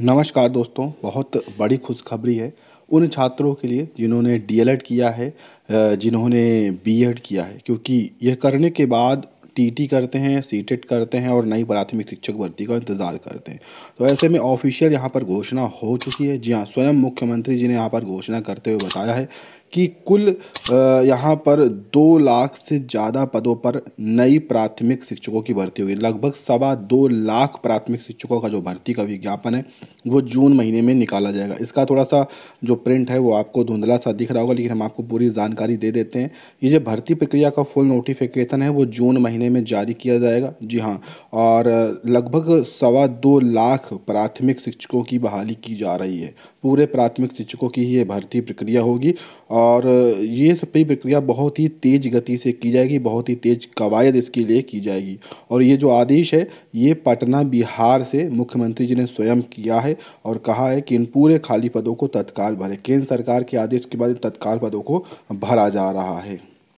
नमस्कार दोस्तों बहुत बड़ी खुशखबरी है उन छात्रों के लिए जिन्होंने डीएलएड किया है जिन्होंने बीएड किया है क्योंकि यह करने के बाद टीटी करते हैं सीटेट करते हैं और नई प्राथमिक शिक्षक भर्ती का इंतजार करते हैं तो ऐसे में ऑफिशियल यहाँ पर घोषणा हो चुकी है जी हाँ स्वयं मुख्यमंत्री जी ने यहाँ पर घोषणा करते हुए बताया है कि कुल यहाँ पर दो लाख से ज़्यादा पदों पर नई प्राथमिक शिक्षकों की भर्ती हुई लगभग सवा दो लाख प्राथमिक शिक्षकों का जो भर्ती का विज्ञापन है वो जून महीने में निकाला जाएगा इसका थोड़ा सा जो प्रिंट है वो आपको धुंधला सा दिख रहा होगा लेकिन हम आपको पूरी जानकारी दे देते हैं ये जो भर्ती प्रक्रिया का फुल नोटिफिकेशन है वो जून महीने महीने में जारी किया जाएगा जी हाँ और लगभग सवा दो लाख प्राथमिक शिक्षकों की बहाली की जा रही है पूरे प्राथमिक शिक्षकों की ये भर्ती प्रक्रिया होगी और ये सभी प्रक्रिया बहुत ही तेज़ गति से की जाएगी बहुत ही तेज़ कवायद इसके लिए की जाएगी और ये जो आदेश है ये पटना बिहार से मुख्यमंत्री जी ने स्वयं किया है और कहा है कि इन पूरे खाली पदों को तत्काल भरे केंद्र सरकार के आदेश के बाद तत्काल पदों को भरा जा रहा है